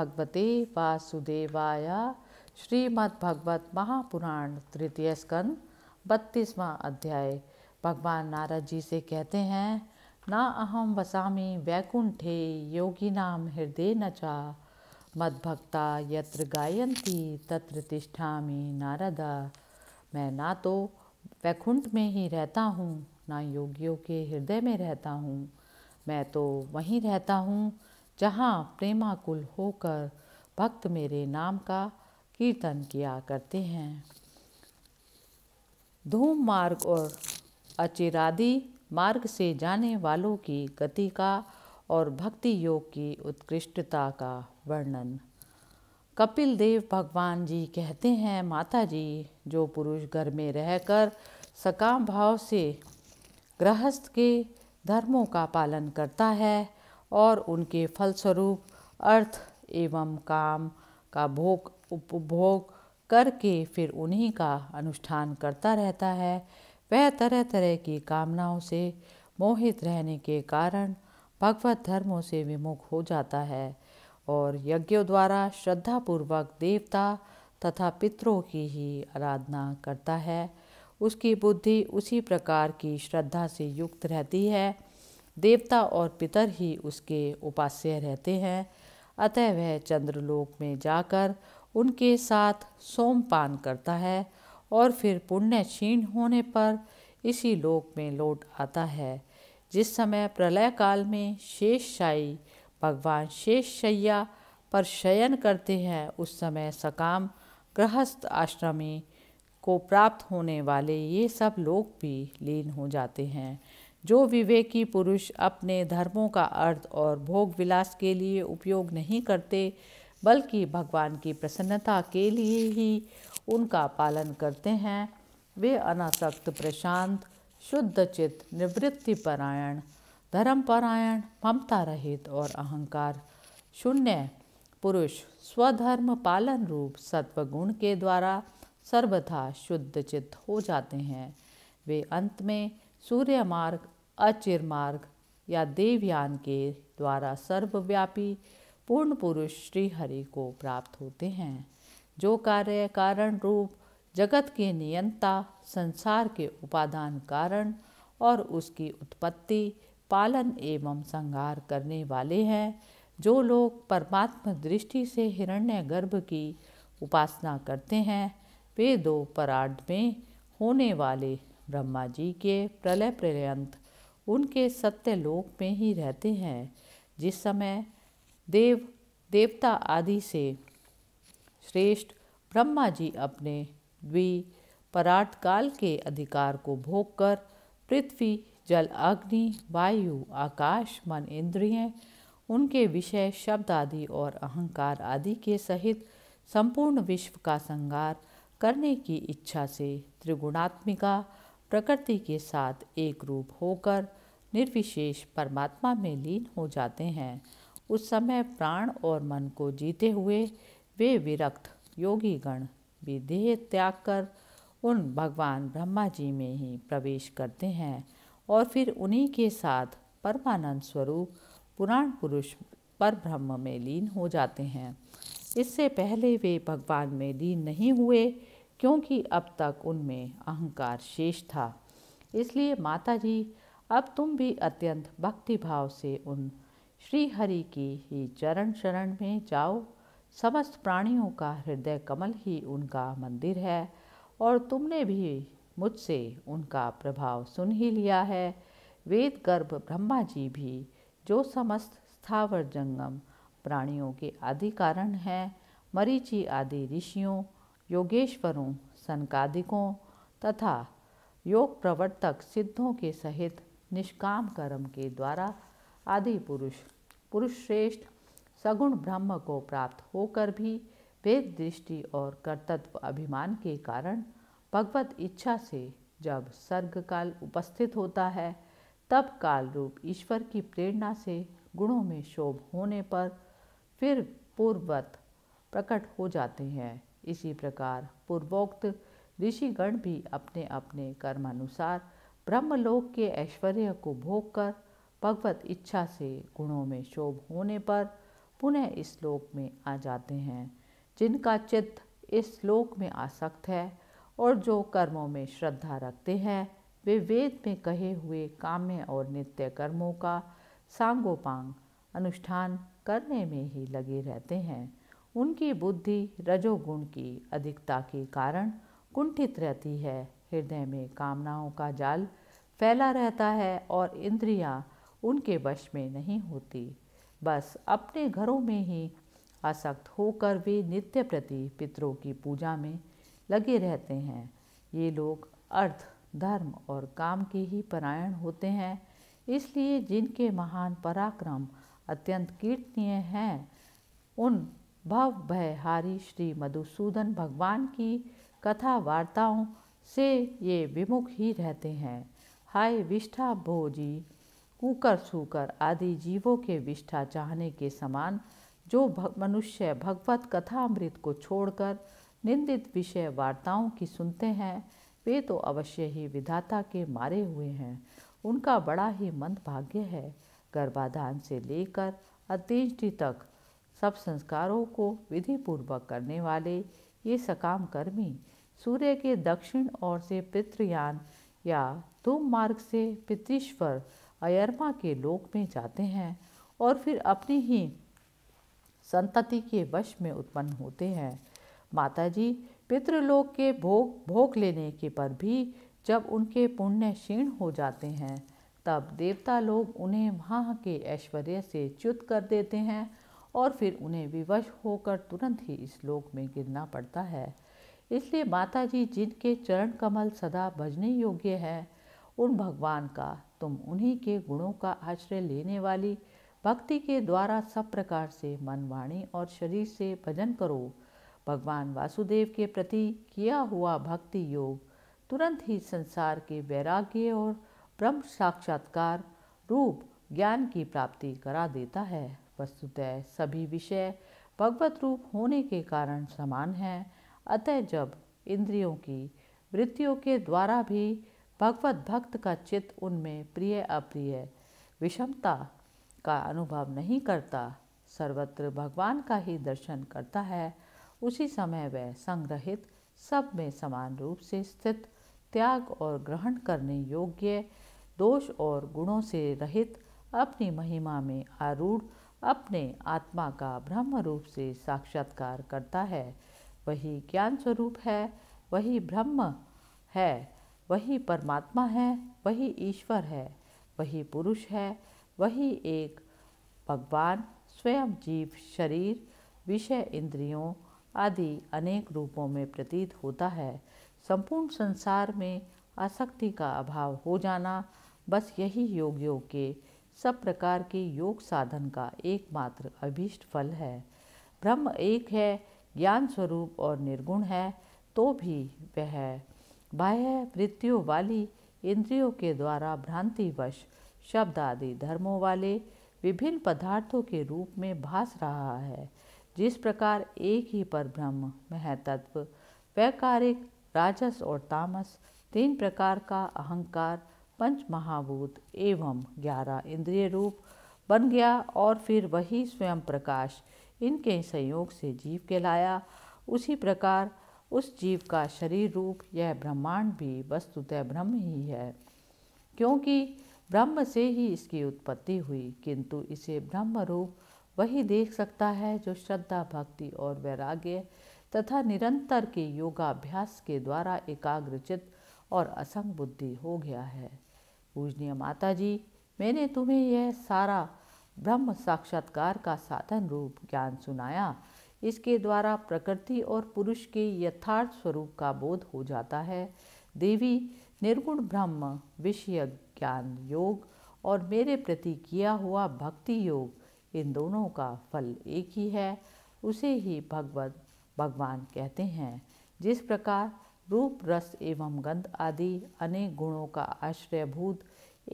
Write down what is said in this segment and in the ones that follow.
भगवते वासुदेवाय श्रीमद्भगवत महापुराण तृतीय स्कंद बत्तीसवा अध्याय भगवान नारद जी से कहते हैं ना अहम वसामी वैकुंठे योगी नाम हृदय नचा मद्भक्ता यत्र गायंती तत्र तिष्ठामी नारदा मैं ना तो वैकुंठ में ही रहता हूँ ना योगियों के हृदय में रहता हूँ मैं तो वहीं रहता हूँ जहाँ प्रेमाकुल होकर भक्त मेरे नाम का कीर्तन किया करते हैं धूम मार्ग और अचिरादि मार्ग से जाने वालों की गति का और भक्ति योग की उत्कृष्टता का वर्णन कपिल देव भगवान जी कहते हैं माता जी जो पुरुष घर में रहकर सकाम भाव से गृहस्थ के धर्मों का पालन करता है और उनके फलस्वरूप अर्थ एवं काम का भोग उपभोग करके फिर उन्हीं का अनुष्ठान करता रहता है वह तरह तरह की कामनाओं से मोहित रहने के कारण भगवत धर्मों से विमुख हो जाता है और यज्ञों द्वारा श्रद्धापूर्वक देवता तथा पितरों की ही आराधना करता है उसकी बुद्धि उसी प्रकार की श्रद्धा से युक्त रहती है देवता और पितर ही उसके उपास्य रहते हैं अतः वह चंद्रलोक में जाकर उनके साथ सोमपान करता है और फिर पुण्य क्षीण होने पर इसी लोक में लौट आता है जिस समय प्रलय काल में शेषशायी भगवान शेषशैया पर शयन करते हैं उस समय सकाम गृहस्थ आश्रमी को प्राप्त होने वाले ये सब लोग भी लीन हो जाते हैं जो विवेकी पुरुष अपने धर्मों का अर्थ और भोग विलास के लिए उपयोग नहीं करते बल्कि भगवान की प्रसन्नता के लिए ही उनका पालन करते हैं वे अनासक्त प्रशांत शुद्ध चित्त निवृत्ति परायण धर्म परायण ममता रहित और अहंकार शून्य पुरुष स्वधर्म पालन रूप सत्वगुण के द्वारा सर्वथा शुद्ध चित्त हो जाते हैं वे अंत में सूर्य मार्ग अचिर मार्ग या देवयान के द्वारा सर्वव्यापी पूर्ण पुरुष श्री हरि को प्राप्त होते हैं जो कार्य कारण रूप जगत के नियंता संसार के उपादान कारण और उसकी उत्पत्ति पालन एवं संहार करने वाले हैं जो लोग परमात्म दृष्टि से हिरण्य गर्भ की उपासना करते हैं वे दो परार्ध में होने वाले ब्रह्मा जी के प्रलय प्रलयंत उनके सत्य लोक में ही रहते हैं जिस समय देव देवता आदि से श्रेष्ठ ब्रह्मा जी अपने द्वि काल के अधिकार को भोग कर पृथ्वी जल अग्नि वायु आकाश मन इंद्रिय उनके विषय शब्द आदि और अहंकार आदि के सहित संपूर्ण विश्व का संगार करने की इच्छा से त्रिगुणात्मिका प्रकृति के साथ एक रूप होकर निर्विशेष परमात्मा में लीन हो जाते हैं उस समय प्राण और मन को जीते हुए वे विरक्त योगीगण भी देह त्याग कर उन भगवान ब्रह्मा जी में ही प्रवेश करते हैं और फिर उन्हीं के साथ परमानंद स्वरूप पुराण पुरुष पर ब्रह्म में लीन हो जाते हैं इससे पहले वे भगवान में लीन नहीं हुए क्योंकि अब तक उनमें अहंकार शेष था इसलिए माता जी अब तुम भी अत्यंत भक्तिभाव से उन श्री हरि की ही चरण शरण में जाओ समस्त प्राणियों का हृदय कमल ही उनका मंदिर है और तुमने भी मुझसे उनका प्रभाव सुन ही लिया है वेद गर्भ ब्रह्मा जी भी जो समस्त स्थावर जंगम प्राणियों के आदि कारण हैं मरीचि आदि ऋषियों योगेश्वरों सनकादिकों तथा योग प्रवर्तक सिद्धों के सहित निष्काम कर्म के द्वारा आदि पुरुष पुरुष श्रेष्ठ सगुण ब्रह्म को प्राप्त होकर भी वेद दृष्टि और कर्तत्व अभिमान के कारण भगवत इच्छा से जब सर्ग काल उपस्थित होता है तब काल रूप ईश्वर की प्रेरणा से गुणों में शोभ होने पर फिर पूर्ववत प्रकट हो जाते हैं इसी प्रकार पूर्वोक्त ऋषिगण भी अपने अपने कर्मानुसार ब्रह्मलोक के ऐश्वर्य को भोग कर भगवत इच्छा से गुणों में शोभ होने पर पुनः इस लोक में आ जाते हैं जिनका चित्त इस लोक में आसक्त है और जो कर्मों में श्रद्धा रखते हैं वे वेद में कहे हुए काम्य और नित्य कर्मों का सांगोपांग अनुष्ठान करने में ही लगे रहते हैं उनकी बुद्धि रजोगुण की अधिकता के कारण कुंठित रहती है हृदय में कामनाओं का जाल फैला रहता है और इंद्रियां उनके वश में नहीं होती बस अपने घरों में ही आसक्त होकर वे नित्य प्रति पितरों की पूजा में लगे रहते हैं ये लोग अर्थ धर्म और काम के ही परायण होते हैं इसलिए जिनके महान पराक्रम अत्यंत कीर्तनीय हैं उन भव भय हारी श्री मधुसूदन भगवान की कथा वार्ताओं से ये विमुख ही रहते हैं हाय विष्ठा भोजी कुकर सूकर आदि जीवों के विष्ठा चाहने के समान जो भग, मनुष्य भगवत कथा अमृत को छोड़कर निंदित विषय वार्ताओं की सुनते हैं वे तो अवश्य ही विधाता के मारे हुए हैं उनका बड़ा ही मंद भाग्य है गर्भाधान से लेकर अतिष्टि तक सब संस्कारों को विधिपूर्वक करने वाले ये सकाम कर्मी सूर्य के दक्षिण ओर से पितृयान या धूम मार्ग से पितृश्वर अयरमा के लोक में जाते हैं और फिर अपनी ही संतति के वश में उत्पन्न होते हैं माताजी पितृलोक के भोग भोग लेने के पर भी जब उनके पुण्य क्षीण हो जाते हैं तब देवता लोग उन्हें वहाँ के ऐश्वर्य से च्युत कर देते हैं और फिर उन्हें विवश होकर तुरंत ही इस लोक में गिरना पड़ता है इसलिए माता जी जिनके चरण कमल सदा भजने योग्य हैं उन भगवान का तुम उन्हीं के गुणों का आश्रय लेने वाली भक्ति के द्वारा सब प्रकार से मन वाणी और शरीर से भजन करो भगवान वासुदेव के प्रति किया हुआ भक्ति योग तुरंत ही संसार के वैराग्य और ब्रह्म साक्षात्कार रूप ज्ञान की प्राप्ति करा देता है वस्तुतः सभी विषय भगवत रूप होने के कारण समान हैं अतः जब इंद्रियों की वृत्तियों के द्वारा भी भगवत भक्त का चित्त उनमें प्रिय अप्रिय विषमता का अनुभव नहीं करता सर्वत्र भगवान का ही दर्शन करता है उसी समय वह संग्रहित सब में समान रूप से स्थित त्याग और ग्रहण करने योग्य दोष और गुणों से रहित अपनी महिमा में आरूढ़ अपने आत्मा का ब्रह्म रूप से साक्षात्कार करता है वही ज्ञान स्वरूप है वही ब्रह्म है वही परमात्मा है वही ईश्वर है वही पुरुष है वही एक भगवान स्वयं जीव शरीर विषय इंद्रियों आदि अनेक रूपों में प्रतीत होता है संपूर्ण संसार में आसक्ति का अभाव हो जाना बस यही योग योग के सब प्रकार के योग साधन का एकमात्र अभीष्ट फल है ब्रह्म एक है ज्ञान स्वरूप और निर्गुण है तो भी वह बाह्य वृत्तियों वाली इंद्रियों के द्वारा भ्रांतिवश शब्द आदि धर्मों वाले विभिन्न पदार्थों के रूप में भास रहा है जिस प्रकार एक ही पर ब्रह्म महतत्व वैकारिक राजस और तामस तीन प्रकार का अहंकार पंच महाभूत एवं ग्यारह इंद्रिय रूप बन गया और फिर वही स्वयं प्रकाश इनके संयोग से जीव कहलाया उसी प्रकार उस जीव का शरीर रूप यह ब्रह्मांड भी वस्तुतः ब्रह्म ही है क्योंकि ब्रह्म से ही इसकी उत्पत्ति हुई किंतु इसे ब्रह्म रूप वही देख सकता है जो श्रद्धा भक्ति और वैराग्य तथा निरंतर के योगाभ्यास के द्वारा एकाग्रचित और असंग बुद्धि हो गया है पूजनीय माता जी मैंने तुम्हें यह सारा ब्रह्म साक्षात्कार का साधन रूप ज्ञान सुनाया इसके द्वारा प्रकृति और पुरुष के यथार्थ स्वरूप का बोध हो जाता है देवी निर्गुण ब्रह्म विषय ज्ञान योग और मेरे प्रति किया हुआ भक्ति योग इन दोनों का फल एक ही है उसे ही भगवत भगवान कहते हैं जिस प्रकार रूप रस एवं गंध आदि अनेक गुणों का आश्रयभूत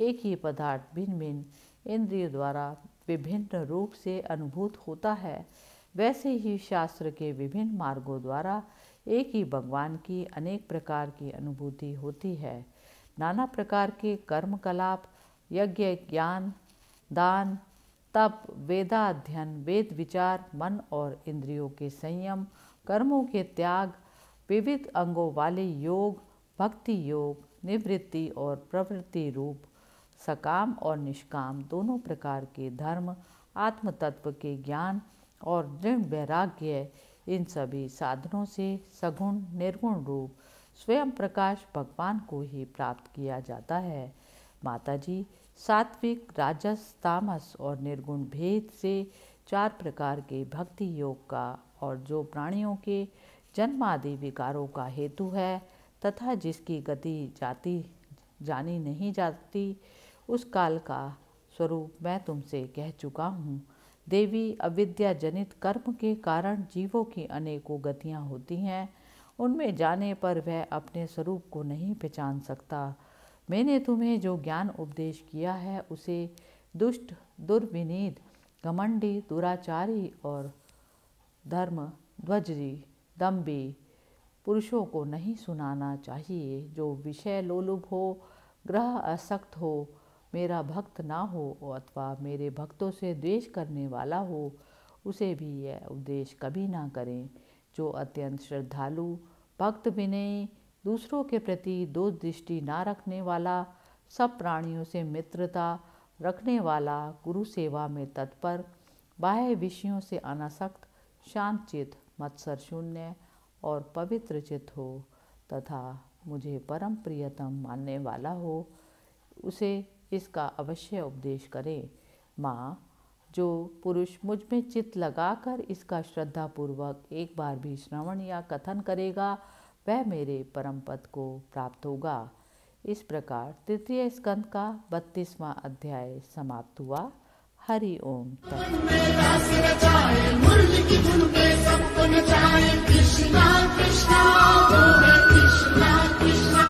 एक ही पदार्थ भिन्न भिन्न इंद्रियों द्वारा विभिन्न रूप से अनुभूत होता है वैसे ही शास्त्र के विभिन्न मार्गों द्वारा एक ही भगवान की अनेक प्रकार की अनुभूति होती है नाना प्रकार के कर्मकलाप यज्ञ ज्ञान दान तप वेदाध्ययन वेद विचार मन और इंद्रियों के संयम कर्मों के त्याग विविध अंगों वाले योग भक्ति योग निवृत्ति और प्रवृत्ति रूप सकाम और निष्काम दोनों प्रकार के धर्म आत्म तत्व के ज्ञान और दृढ़ वैराग्य इन सभी साधनों से सगुण निर्गुण रूप स्वयं प्रकाश भगवान को ही प्राप्त किया जाता है माता जी सात्विक राजस तामस और निर्गुण भेद से चार प्रकार के भक्ति योग का और जो प्राणियों के जन्मादि विकारों का हेतु है तथा जिसकी गति जाती जानी नहीं जाती उस काल का स्वरूप मैं तुमसे कह चुका हूँ देवी अविद्या जनित कर्म के कारण जीवों की अनेकों गतियाँ होती हैं उनमें जाने पर वह अपने स्वरूप को नहीं पहचान सकता मैंने तुम्हें जो ज्ञान उपदेश किया है उसे दुष्ट दुर्विनीत घमंडी दुराचारी और धर्म ध्वजरी दम भी पुरुषों को नहीं सुनाना चाहिए जो विषय लोलुभ हो ग्रह असक्त हो मेरा भक्त ना हो अथवा मेरे भक्तों से द्वेष करने वाला हो उसे भी यह उपदेश कभी ना करें जो अत्यंत श्रद्धालु भक्त विनयी दूसरों के प्रति दो दृष्टि ना रखने वाला सब प्राणियों से मित्रता रखने वाला गुरु सेवा में तत्पर बाह्य विषयों से अनासक्त शांतचित मत्सर शून्य और पवित्र चित हो तथा मुझे परम प्रियतम मानने वाला हो उसे इसका अवश्य उपदेश करें माँ जो पुरुष मुझ में चित्त लगाकर इसका श्रद्धापूर्वक एक बार भी श्रवण या कथन करेगा वह मेरे परम पद को प्राप्त होगा इस प्रकार तृतीय स्कंद का बत्तीसवां अध्याय समाप्त हुआ हरि ओम Krishna Krishna Hare Krishna Krishna